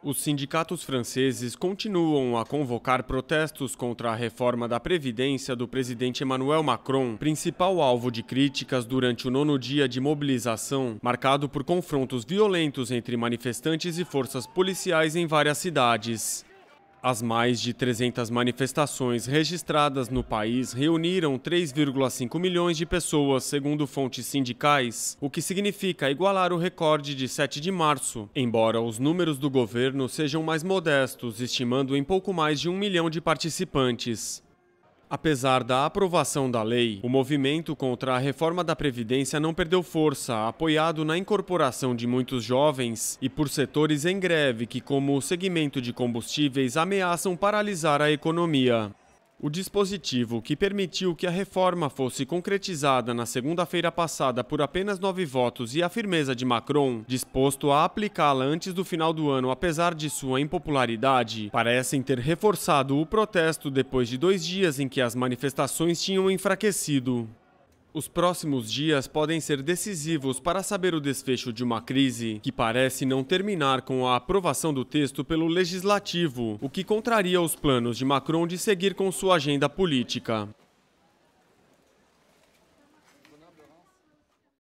Os sindicatos franceses continuam a convocar protestos contra a reforma da Previdência do presidente Emmanuel Macron, principal alvo de críticas durante o nono dia de mobilização, marcado por confrontos violentos entre manifestantes e forças policiais em várias cidades. As mais de 300 manifestações registradas no país reuniram 3,5 milhões de pessoas, segundo fontes sindicais, o que significa igualar o recorde de 7 de março, embora os números do governo sejam mais modestos, estimando em pouco mais de um milhão de participantes. Apesar da aprovação da lei, o movimento contra a reforma da Previdência não perdeu força, apoiado na incorporação de muitos jovens e por setores em greve que, como o segmento de combustíveis, ameaçam paralisar a economia. O dispositivo que permitiu que a reforma fosse concretizada na segunda-feira passada por apenas nove votos e a firmeza de Macron, disposto a aplicá-la antes do final do ano, apesar de sua impopularidade, parecem ter reforçado o protesto depois de dois dias em que as manifestações tinham enfraquecido. Os próximos dias podem ser decisivos para saber o desfecho de uma crise que parece não terminar com a aprovação do texto pelo legislativo, o que contraria os planos de Macron de seguir com sua agenda política.